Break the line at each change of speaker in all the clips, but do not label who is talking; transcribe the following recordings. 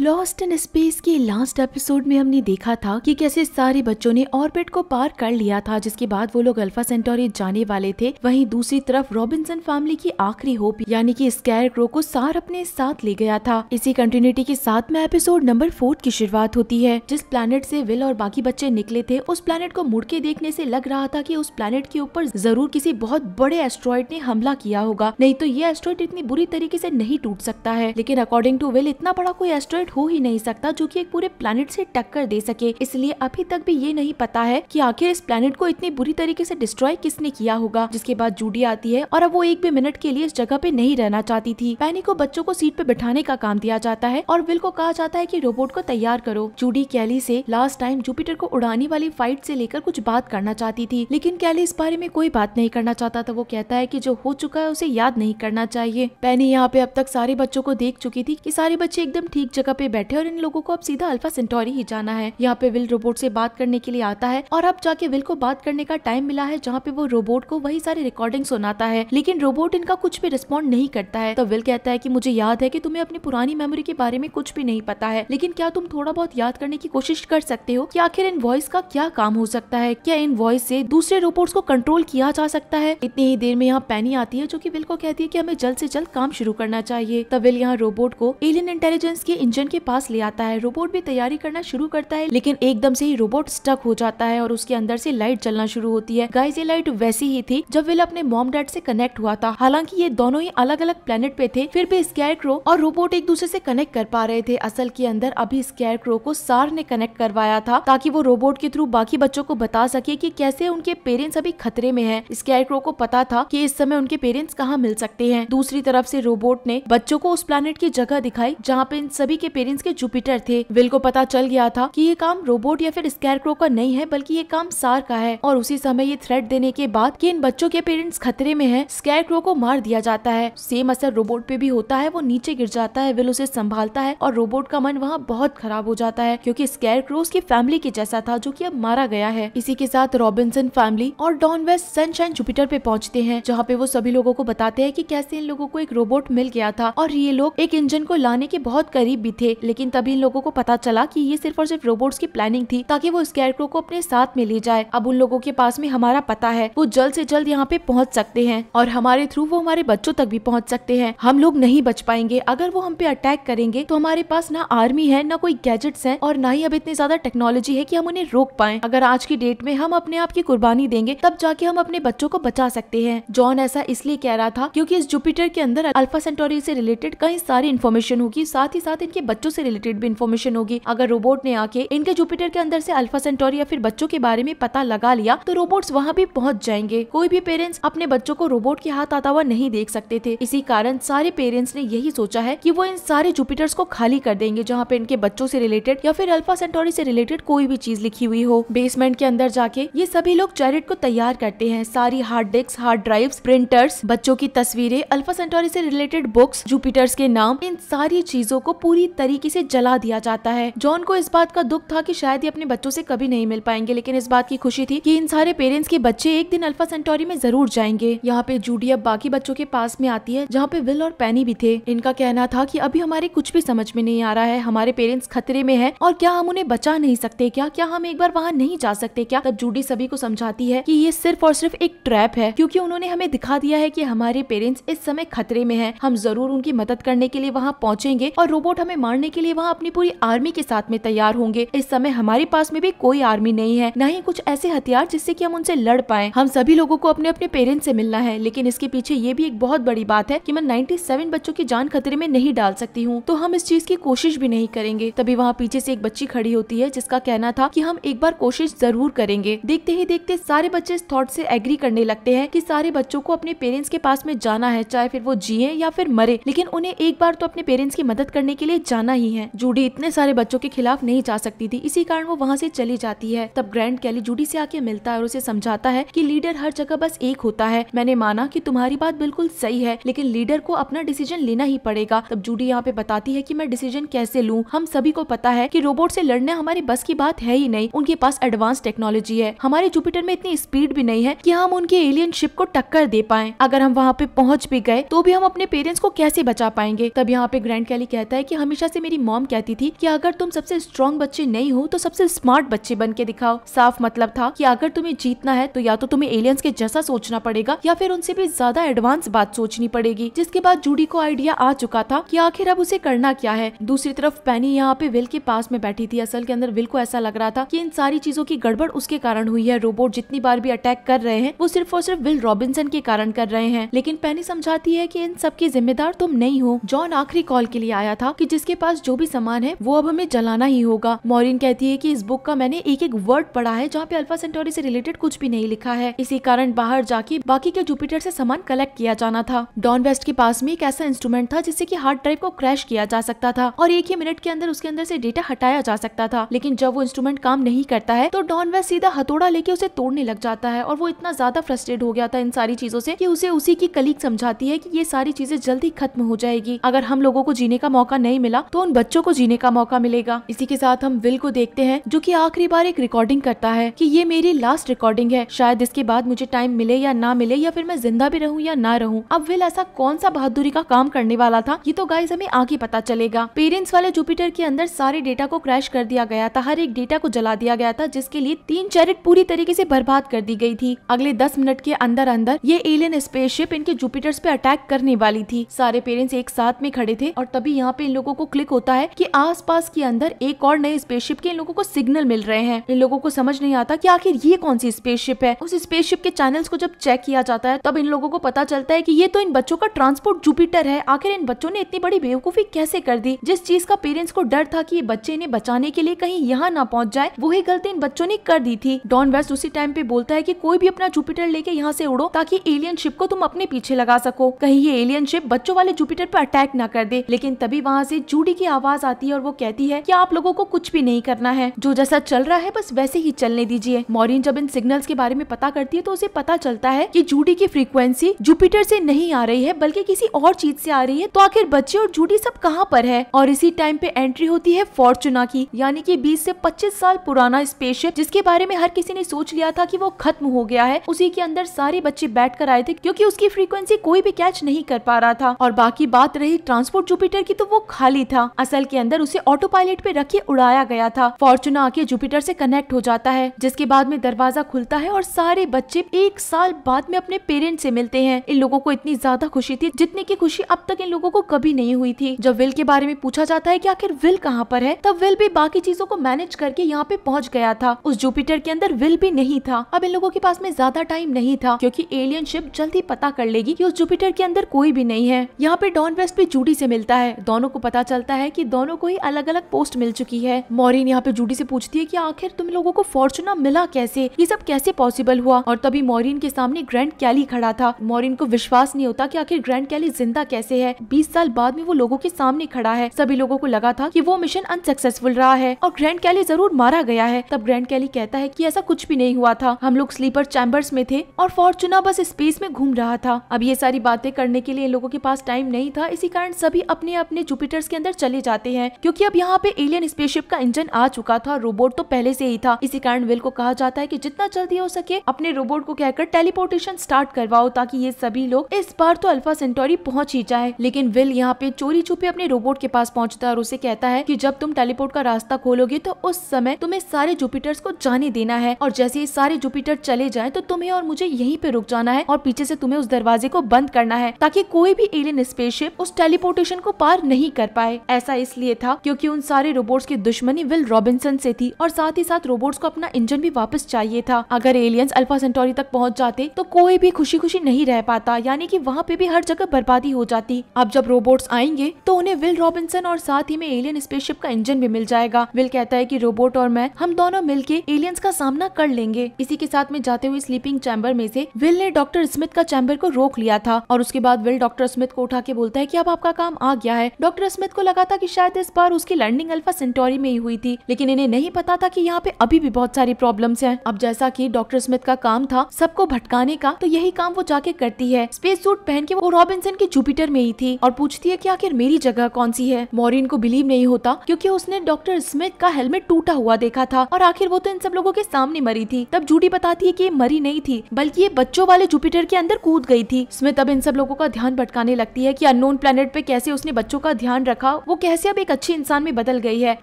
Lost in space के last episode में हमने देखा था कि कैसे सारे बच्चों ने ऑर्बिट को पार कर लिया था जिसके बाद वो लोग अल्फा सेंटोरी जाने वाले थे वहीं दूसरी तरफ रॉबिन्सन फैमिली की आखिरी होप यानी कि स्कैर क्रो को सार अपने साथ ले गया था इसी कंटिन्यूटी के साथ में एपिसोड नंबर फोर्थ की शुरुआत होती है जिस प्लानट से विल और बाकी बच्चे निकले थे उस प्लानट को मुड़ के देखने ऐसी लग रहा था की उस प्लानट के ऊपर जरूर किसी बहुत बड़े एस्ट्रॉयड ने हमला किया होगा नहीं तो ये एस्ट्रॉयड इतनी बुरी तरीके ऐसी नहीं टूट सकता है लेकिन अकॉर्डिंग टू विल इतना बड़ा कोई एस्ट्रॉयड एक्सपर्ट हो ही नहीं सकता जो कि एक पूरे प्लानट से टक्कर दे सके इसलिए अभी तक भी ये नहीं पता है कि आखिर इस प्लानट को इतनी बुरी तरीके से डिस्ट्रॉय किसने किया होगा जिसके बाद जूडी आती है और अब वो एक भी मिनट के लिए इस जगह पे नहीं रहना चाहती थी पैनी को बच्चों को सीट पे बैठाने का काम दिया जाता है और विल को कहा जाता है की रोबोट को तैयार करो जूडी कैली से लास्ट टाइम जुपिटर को उड़ाने वाली फाइट से लेकर कुछ बात करना चाहती थी लेकिन कैली इस बारे में कोई बात नहीं करना चाहता था वो कहता है की जो हो चुका है उसे याद नहीं करना चाहिए पैनी यहाँ पे अब तक सारे बच्चों को देख चुकी थी की सारे बच्चे एकदम ठीक जगह पे बैठे और इन लोगों को अब सीधा अल्फा सेंटोरी ही जाना है यहाँ पे विल रोबोट से बात करने के लिए आता है और अब जाके विल को बात करने का टाइम मिला है जहाँ पे वो रोबोट को वही सारी रिकॉर्डिंग सुनाता है लेकिन रोबोट इनका कुछ भी रिस्पॉन्ड नहीं करता है तो विल कहता है की मुझे याद है की तुम्हें अपनी पुरानी मेमोरी के बारे में कुछ भी नहीं पता है लेकिन क्या तुम थोड़ा बहुत याद करने की कोशिश कर सकते हो की आखिर इन वॉइस का क्या काम हो सकता है क्या इन वॉइस से दूसरे रोबोट्स को कंट्रोल किया जा सकता है इतनी ही देर में यहाँ पैनी आती है जो की विल को कहती है की हमें जल्द से जल्द काम शुरू करना चाहिए तब तो विल यहाँ रोबोट को एलियन इंटेलिजेंस के इंजन किचन के पास ले आता है रोबोट भी तैयारी करना शुरू करता है लेकिन एकदम से ही रोबोट स्टक हो जाता है और उसके अंदर से लाइट चलना शुरू होती है गाइस ये लाइट वैसी ही थी जब विल अपने मॉम डैड से कनेक्ट हुआ था हालांकि ये दोनों ही अलग अलग प्लेनेट पे थे फिर भी स्कैरक्रो और रोबोट एक दूसरे से कनेक्ट कर पा रहे थे असल के अंदर अभी स्कैरक्रो को सार ने कनेक्ट करवाया था ताकि वो रोबोट के थ्रू बाकी बच्चों को बता सके की कैसे उनके पेरेंट्स अभी खतरे में है स्कैरक्रो को पता था की इस समय उनके पेरेंट्स कहाँ मिल सकते हैं दूसरी तरफ से रोबोट ने बच्चों को उस प्लानट की जगह दिखाई जहाँ पे इन सभी के पेरेंट्स के जुपिटर थे विल को पता चल गया था कि ये काम रोबोट या फिर स्कैरक्रो का नहीं है बल्कि ये काम सार का है और उसी समय ये थ्रेट देने के बाद कि इन बच्चों के पेरेंट्स खतरे में है स्कैरक्रो को मार दिया जाता है सेम असर रोबोट पे भी होता है वो नीचे गिर जाता है विल उसे संभालता है और रोबोट का मन वहाँ बहुत खराब हो जाता है क्यूँकी स्कैरक्रो उसकी फैमिली के जैसा था जो की अब मारा गया है इसी के साथ रॉबिन्सन फैमिली और डॉन वेस्ट सनशाइन जुपिटर पे पहुँचते हैं जहाँ पे वो सभी लोगो को बताते हैं की कैसे इन लोगों को एक रोबोट मिल गया था और ये लोग एक इंजन को लाने के बहुत करीब भी थे थे लेकिन तभी इन लोगों को पता चला कि ये सिर्फ और सिर्फ रोबोट्स की प्लानिंग थी ताकि वो स्कैरक्रो को अपने साथ में ले जाए अब उन लोगों के पास में हमारा पता है वो जल्द से जल्द यहाँ पे पहुँच सकते हैं और हमारे थ्रू वो हमारे बच्चों तक भी पहुँच सकते हैं हम लोग नहीं बच पाएंगे अगर वो हम पे अटैक करेंगे तो हमारे पास न आर्मी है न कोई गैजेट्स है और न ही अब इतनी ज्यादा टेक्नोलॉजी है की हम उन्हें रोक पाए अगर आज की डेट में हम अपने आप की कुर्बानी देंगे तब जाके हम अपने बच्चों को बचा सकते हैं जॉन ऐसा इसलिए कह रहा था क्योंकि इस जुपिटर के अंदर अल्फा सेंटोरी से रिलेटेड कई सारी इन्फॉर्मेशन होगी साथ ही साथ इनके बच्चों से रिलेटेड भी इन्फॉर्मेशन होगी अगर रोबोट ने आके इनके जुपिटर के अंदर से अल्फा सेंटोरी या फिर बच्चों के बारे में पता लगा लिया तो रोबोट्स वहाँ भी पहुँच जाएंगे कोई भी पेरेंट्स अपने बच्चों को रोबोट के हाथ आता हुआ नहीं देख सकते थे इसी कारण सारे पेरेंट्स ने यही सोचा है की वो इन सारे जुपिटर्स को खाली कर देंगे जहाँ पे इनके बच्चों से रिलेटेड या फिर अल्फा सेंटोरी से रिलेटेड कोई भी चीज लिखी हुई हो बेसमेंट के अंदर जाके ये सभी लोग चैरिट को तैयार करते हैं सारी hard disk hard drive printers बच्चों की तस्वीरें अल्फा सेंटोरी से रिलेटेड बुक्स जुपिटर्स के नाम इन सारी चीजों को पूरी तरीके से जला दिया जाता है जॉन को इस बात का दुख था की शायद ये अपने बच्चों से कभी नहीं मिल पाएंगे लेकिन इस बात की खुशी थी की इन सारे पेरेंट्स के बच्चे एक दिन अल्फा सेंटोरी में जरूर जाएंगे यहाँ पे जूडी अब बाकी बच्चों के पास में आती है जहाँ पे विल और पैनी भी थे इनका कहना था की अभी हमारे कुछ भी समझ में नहीं आ रहा है हमारे पेरेंट्स खतरे में है और क्या हम उन्हें बचा नहीं सकते क्या क्या हम एक बार वहाँ नहीं जा सकते क्या तब जूडी सभी को समझाती है की ये सिर्फ और सिर्फ एक ट्रैप है क्यूँकी उन्होंने हमें दिखा दिया है की हमारे पेरेंट्स इस समय खतरे में है हम जरूर उनकी मदद करने के लिए वहाँ पहुँचेंगे और रोबोट हमें मारने के लिए वहाँ अपनी पूरी आर्मी के साथ में तैयार होंगे इस समय हमारे पास में भी कोई आर्मी नहीं है न ही कुछ ऐसे हथियार जिससे की हम उनसे लड़ पाए हम सभी लोगों को अपने अपने पेरेंट्स ऐसी मिलना है लेकिन इसके पीछे ये भी एक बहुत बड़ी बात है की मैं नाइन्टी बच्चों की जान खतरे में नहीं डाल सकती हूँ तो हम इस चीज की कोशिश भी नहीं करेंगे तभी वहाँ पीछे से एक बच्ची खड़ी होती है जिसका कहना था की हम एक बार कोशिश जरूर करेंगे देखते ही देखते सारे बच्चे इस थॉट से एग्री करने लगते हैं कि सारे बच्चों को अपने पेरेंट्स के पास में जाना है चाहे फिर वो जिए या फिर मरे लेकिन उन्हें एक बार तो अपने पेरेंट्स की मदद करने के लिए जाना ही है जूडी इतने सारे बच्चों के खिलाफ नहीं जा सकती थी इसी कारण वो वहाँ से चली जाती है तब ग्रैंड कैली जूडी से आके मिलता है और उसे समझाता है कि लीडर हर जगह बस एक होता है मैंने माना की तुम्हारी बात बिल्कुल सही है लेकिन लीडर को अपना डिसीजन लेना ही पड़ेगा तब जूडी यहाँ पे बताती है की मैं डिसीजन कैसे लू हम सभी को पता है की रोबोट से लड़ने हमारे बस की बात है ही नहीं उनके पास एडवांस टेक्नोलॉजी है हमारे जुपिटर में इतनी स्पीड भी नहीं है कि हम उनके एलियन शिप को टक्कर दे पाए अगर हम वहाँ पे पहुँच भी गए तो भी हम अपने पेरेंट्स को कैसे बचा पाएंगे तब यहाँ पे ग्रैंड कैली कहता है की हमेशा हमेशा से मेरी मॉम कहती थी कि अगर तुम सबसे स्ट्रॉन्ग बच्चे नहीं हो तो सबसे स्मार्ट बच्चे बन के दिखाओ साफ मतलब था कि अगर तुम्हें जीतना है तो या तो तुम्हें एलियंस के जैसा सोचना पड़ेगा या फिर उनसे भी ज्यादा एडवांस बात सोचनी पड़ेगी जिसके बाद जूडी को आइडिया आ चुका था की आखिर अब उसे करना क्या है दूसरी तरफ पैनी यहाँ पे विल के पास में बैठी थी असल के अंदर विल को ऐसा लग रहा था की इन सारी चीजों की गड़बड़ उसके कारण हुई है रोबोट जितनी बार भी अटैक कर रहे हैं वो सिर्फ और सिर्फ विल रॉबिन्सन के कारण कर रहे हैं लेकिन पैनी समझाती है की इन सबकी जिम्मेदार तुम नहीं हो जॉन आखिरी कॉल के लिए आया था की जिसके के पास जो भी सामान है वो अब हमें जलाना ही होगा मॉरिन कहती है की इस बुक का मैंने एक एक वर्ड पढ़ा है जहाँ पे अल्फा सेंटोरी से रिलेटेड कुछ भी नहीं लिखा है इसी कारण बाहर जाके बाकी के जुपिटर से सामान कलेक्ट किया जाना था डॉन वेस्ट के पास में एक ऐसा इंस्ट्रूमेंट था जिससे की हार्ड ड्राइव को क्रैश किया जा सकता था और एक ही मिनट के अंदर उसके अंदर से डेटा हटाया जा सकता था लेकिन जब वो इंस्ट्रूमेंट काम नहीं करता है तो डॉन वेस्ट सीधा हथोड़ा लेके उसे तोड़ने लग जाता है और वो इतना ज्यादा फ्रस्ट्रेट हो गया था इन सारी चीजों से कि उसे उसी की कलीग समझाती है कि ये सारी चीजें जल्दी खत्म हो जाएगी अगर हम लोगों को जीने का मौका नहीं मिला तो उन बच्चों को जीने का मौका मिलेगा इसी के साथ हम विल को देखते हैं जो की आखिरी बार एक रिकॉर्डिंग करता है की ये मेरी लास्ट रिकॉर्डिंग है शायद इसके बाद मुझे टाइम मिले या ना मिले या फिर मैं जिंदा भी रहूँ या ना रहूँ अब विल ऐसा कौन सा बहादुरी का काम करने वाला था ये तो गाइज हमें आगे पता चलेगा पेरेंट्स वाले जुपिटर के अंदर सारे डेटा को क्रैश कर दिया गया था हर एक डेटा को जला दिया गया था जिसके लिए तीन चैरिट पूरी तरीके ऐसी बर्बाद कर दी गयी थी अगले दस मिनट के अंदर अंदर ये एलियन स्पेसशिप इनके जुपिटर्स पे अटैक करने वाली थी सारे पेरेंट्स एक साथ में खड़े थे और तभी यहाँ पे इन लोगों को क्लिक होता है कि आसपास के अंदर एक और नए स्पेसशिप के इन लोगों को सिग्नल मिल रहे हैं इन लोगों को समझ नहीं आता कि आखिर ये कौन सी स्पेसशिप है उस स्पेसशिप के चैनल्स को जब चेक किया जाता है तब इन लोगों को पता चलता है कि ये तो इन बच्चों का ट्रांसपोर्ट जुपिटर है आखिर इन बच्चों ने इतनी बड़ी बेवकूफी कैसे कर दी जिस चीज का पेरेंट्स को डर था की बच्चे इन्हें बचाने के लिए कहीं यहाँ ना पहुँच जाए वही गलती इन बच्चों ने कर दी थी डॉन वेस्ट उसी टाइम पे बोलता है की कोई भी अपना जुपिटर लेके यहाँ ऐसी उड़ो ताकि एलियन शिप को तुम अपने पीछे लगा सको कहीं ये एलियन शिप बच्चों वाले जुपिटर पर अटैक न कर दे लेकिन तभी वहाँ ऐसी जूडी की आवाज आती है और वो कहती है की आप लोगों को कुछ भी नहीं करना है जो जैसा चल रहा है बस वैसे ही चलने दीजिए मॉरिन जब इन सिग्नल्स के बारे में पता करती है तो उसे पता चलता है की जूडी की फ्रीक्वेंसी जुपिटर से नहीं आ रही है बल्कि किसी और चीज से आ रही है तो आखिर बच्चे और जूडी सब कहाँ पर है और इसी टाइम पे एंट्री होती है फॉर्चुना की यानी की बीस ऐसी पच्चीस साल पुराना स्पेसशिप जिसके बारे में हर किसी ने सोच लिया था की वो खत्म हो गया है उसी के अंदर सारे बच्चे बैठ कर आए थे क्यूँकी उसकी फ्रीक्वेंसी कोई भी कैच नहीं कर पा रहा था और बाकी बात रही ट्रांसपोर्ट जुपिटर की तो वो खाली ही था असल के अंदर उसे ऑटो पायलट पे रखे उड़ाया गया था फॉर्चुना आके जुपिटर से कनेक्ट हो जाता है जिसके बाद में दरवाजा खुलता है और सारे बच्चे एक साल बाद में अपने पेरेंट्स से मिलते हैं इन लोगों को इतनी ज्यादा खुशी थी जितने की खुशी अब तक इन लोगों को कभी नहीं हुई थी जब विल के बारे में पूछा जाता है की आखिर विल कहाँ पर है तब विल भी बाकी चीजों को मैनेज करके यहाँ पे पहुँच गया था उस जुपिटर के अंदर विल भी नहीं था अब इन लोगों के पास में ज्यादा टाइम नहीं था क्यूँकी एलियन शिप जल्द पता कर लेगी की उस जुपिटर के अंदर कोई भी नहीं है यहाँ पे डॉन वेस्ट भी जूडी से मिलता है दोनों को पता चल चलता है कि दोनों को ही अलग अलग पोस्ट मिल चुकी है मॉरिन यहाँ पे जूडी से पूछती है कि आखिर तुम लोगों को फॉर्चुना मिला कैसे ये सब कैसे पॉसिबल हुआ और तभी मॉरिन के सामने ग्रैंड कैली खड़ा था मॉरिन को विश्वास नहीं होता की आखिर ग्रैंड कैली जिंदा कैसे है बीस साल बाद में वो लोगों के सामने खड़ा है सभी लोगों को लगा था की वो मिशन अनसक्सेसफुल रहा है और ग्रैंड कैली जरूर मारा गया है तब ग्रैंड कैली कहता है की ऐसा कुछ भी नहीं हुआ था हम लोग स्लीपर चैम्बर्स में थे और फॉर्चुना बस स्पेस में घूम रहा था अब ये सारी बातें करने के लिए लोगों के पास टाइम नहीं था इसी कारण सभी अपने अपने जुपिटर्स के अंदर चले जाते हैं क्योंकि अब यहाँ पे एलियन स्पेसशिप का इंजन आ चुका था रोबोट तो पहले से ही था इसी कारण विल को कहा जाता है की जितना जल्दी हो सके अपने रोबोट को कहकर टेलीपोर्टेशन स्टार्ट करवाओ ताकि ये सभी लोग इस बार तो अल्फा सेंटोरी पहुंच ही जाए लेकिन विल यहाँ पे चोरी छुपे अपने रोबोट के पास पहुंचता है और उसे कहता है की जब तुम टेलीपोर्ट का रास्ता खोलोगे तो उस समय तुम्हें सारे जुपिटर्स को जाने देना है और जैसे ही सारे जुपिटर चले जाए तो तुम्हें और मुझे यहीं पे रुक जाना है और पीछे ऐसी तुम्हें उस दरवाजे को बंद करना है ताकि कोई भी एलियन स्पेसशिप उस टेलीपोर्टेशन को पार नहीं कर पाए पाए ऐसा इसलिए था क्योंकि उन सारे रोबोट्स की दुश्मनी विल रॉबिन्सन से थी और साथ ही साथ रोबोट्स को अपना इंजन भी वापस चाहिए था अगर एलियंस अल्फा सेंटोरी तक पहुंच जाते तो कोई भी खुशी खुशी नहीं रह पाता यानी कि वहाँ पे भी हर जगह बर्बादी हो जाती अब जब रोबोट्स आएंगे तो उन्हें विल रॉबिन्सन और साथ ही में एलियन स्पेसशिप का इंजन भी मिल जाएगा विल कहता है की रोबोट और मैं हम दोनों के एलियंस का सामना कर लेंगे इसी के साथ में जाते हुए स्लीपिंग चैम्बर में ऐसी विल ने डॉक्टर स्मिथ का चैम्बर को रोक लिया था और उसके बाद विल डॉक्टर स्मिथ को उठा के बोलता है की अब आपका काम आ गया है डॉक्टर स्मिथ को लगा था कि शायद इस बार उसकी लैंडिंग अल्फा सेंटोरी में ही हुई थी लेकिन इन्हें नहीं पता था कि यहाँ पे अभी भी बहुत सारी प्रॉब्लम्स हैं। अब जैसा कि डॉक्टर स्मिथ का काम था सबको भटकाने का तो यही काम वो जाके करती है स्पेस सूट पहन के वो रॉबिनसन के जुपिटर में ही थी और पूछती है की आखिर मेरी जगह कौन सी है मॉरिन को बिलीव नहीं होता क्यूँकी उसने डॉक्टर स्मिथ का हेलमेट टूटा हुआ देखा था और आखिर वो तो इन सब लोगों के सामने मरी थी तब जूडी बताती है की मरी नहीं थी बल्कि ये बच्चों वाले जुपिटर के अंदर कूद गई थी स्मिथ अब इन सब लोगों का ध्यान भटकाने लगती है की अनोन प्लेनेट पे कैसे उसने बच्चों का ध्यान रखा वो कैसे अब एक अच्छी इंसान में बदल गई है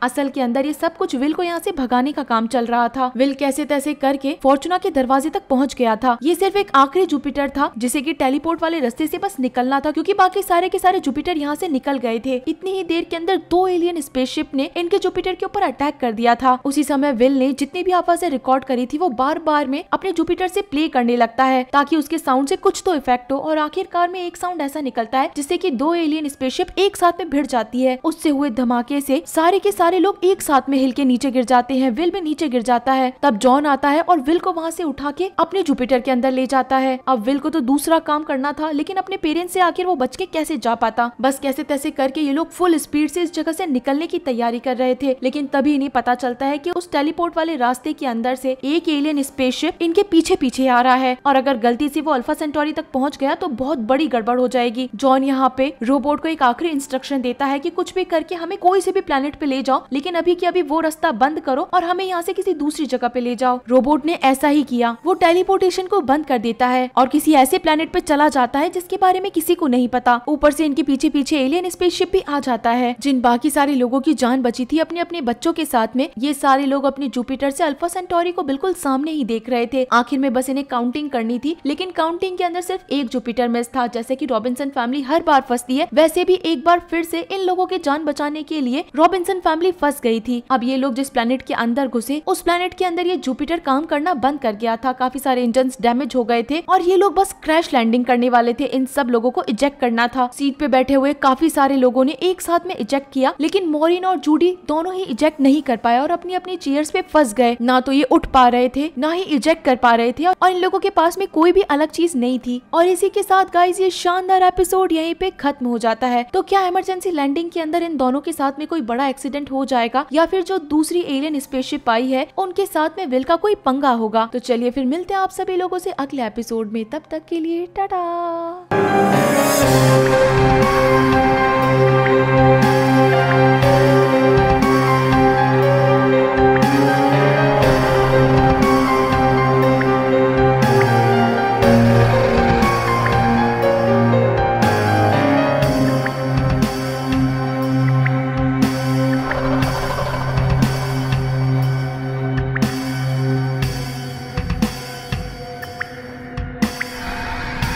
असल के अंदर ये सब कुछ विल को यहाँ से भगाने का काम चल रहा था विल कैसे तैसे करके फॉर्चुना के दरवाजे तक पहुँच गया था ये सिर्फ एक आखिरी जुपिटर था जिसे की टेलीपोर्ट वाले रस्ते ऐसी बस निकलना था क्यूँकी बाकी सारे के सारे जुपिटर यहाँ ऐसी निकल गए थे इतनी ही देर के अंदर दो एलियन स्पेसशिप ने इनके जुपिटर के ऊपर अटैक कर दिया था उसी समय विल ने जितनी भी आवाजें रिकॉर्ड करी थी वो बार बार में अपने जुपिटर से प्ले करने लगता है ताकि उसके साउंड से कुछ तो इफेक्ट हो और आखिरकार में एक साउंड ऐसा निकलता है जिससे कि दो एलियन स्पेसशिप एक साथ में भिड़ जाती है जाती है उससे हुए धमाके से सारे के सारे लोग एक साथ में हिल के नीचे गिर जाते हैं विल भी नीचे गिर जाता है तब जॉन आता है और विल को वहाँ से उठा के अपने जुपिटर के अंदर ले जाता है अब विल को तो दूसरा काम करना था लेकिन अपने पेरेंट्स से आखिर वो बच के कैसे जा पाता बस कैसे तैसे करके ये लोग फुल स्पीड से इस जगह से निकलने की तैयारी कर रहे थे लेकिन तभी इन्हें पता चलता है की उस टेलीपोर्ट वाले रास्ते के अंदर से एक एलियन स्पेसशिप इनके पीछे पीछे आ रहा है और अगर गलती से वो अल्फा सेंटोरी तक पहुँच गया तो बहुत बड़ी गड़बड़ हो जाएगी जॉन यहाँ पे रोबोट को एक आखिरी इंस्ट्रक्शन देता है कि कुछ भी करके हमें कोई से भी प्लेनेट पे ले जाओ लेकिन अभी की अभी वो रास्ता बंद करो और हमें यहाँ से किसी दूसरी जगह पे ले जाओ रोबोट ने ऐसा ही किया वो टेलीपोर्टेशन को बंद कर देता है और किसी ऐसे प्लेनेट पे चला जाता है जिसके बारे में किसी को नहीं पता ऊपर से इनके पीछे पीछे एलियन स्पेसशिप भी आ जाता है जिन बाकी सारे लोगों की जान बची थी अपने अपने बच्चों के साथ में ये सारे लोग अपने जुपिटर से अल्फा सेंटोरी को बिल्कुल सामने ही देख रहे थे आखिर में बस इन्हें काउंटिंग करनी थी लेकिन काउंटिंग के अंदर सिर्फ एक जुपिटर मिस था जैसे की रॉबिनसन फैमिली हर बार फंसती है वैसे भी एक बार फिर से इन लोगों की जान बचाने के लिए रॉबिन्सन फैमिली फंस गई थी अब ये लोग जिस प्लेनेट के अंदर घुसे उस प्लेनेट के अंदर ये जुपिटर काम करना बंद कर गया था काफी सारे इंजन डैमेज हो गए थे और ये लोग बस क्रैश लैंडिंग करने वाले थे इन सब लोगों को इजेक्ट करना था सीट पे बैठे हुए काफी सारे लोगों ने एक साथ में इजेक्ट किया लेकिन मोरिन और जूडी दोनों ही इजेक्ट नहीं कर पाया और अपनी अपनी चेयर्स पे फंस गए ना तो ये उठ पा रहे थे ना ही इजेक्ट कर पा रहे थे और इन लोगों के पास में कोई भी अलग चीज नहीं थी और इसी के साथ गाइज ये शानदार एपिसोड यहीं पे खत्म हो जाता है तो क्या इमरजेंसी लैंडिंग एंडिंग के अंदर इन दोनों के साथ में कोई बड़ा एक्सीडेंट हो जाएगा या फिर जो दूसरी एलियन स्पेसशिप आई है उनके साथ में विल का कोई पंगा होगा तो चलिए फिर मिलते हैं आप सभी लोगों से अगले एपिसोड में तब तक के लिए टाटा